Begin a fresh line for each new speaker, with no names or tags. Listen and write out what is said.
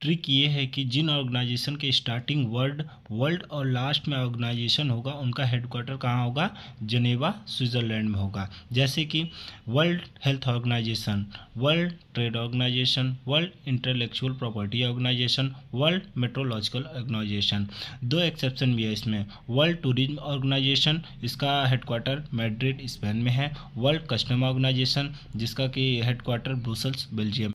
trick ये है कि जिन ऑर्गेनाइजेशन के स्टार्टिंग वर्ड वर्ल्ड और लास्ट में ऑर्गेनाइजेशन होगा उनका हेडक्वार्टर कहाँ होगा जनेवा स्विट्ज़रलैंड में होगा जैसे कि world health organisation world trade organisation world intellectual property organisation world meteorological organisation दो एक्सेप्शन भी है इसमें वर्ल्ड टूरिज्म ऑर्गेनाइजेशन इसका हेडक्वार्टर मेड्रिड स्पेन में है वर्ल्ड कस्टम ऑर्गेनाइजेशन जिसका कि हेडक्वार्टर ब्रूसल्स बेल्जियम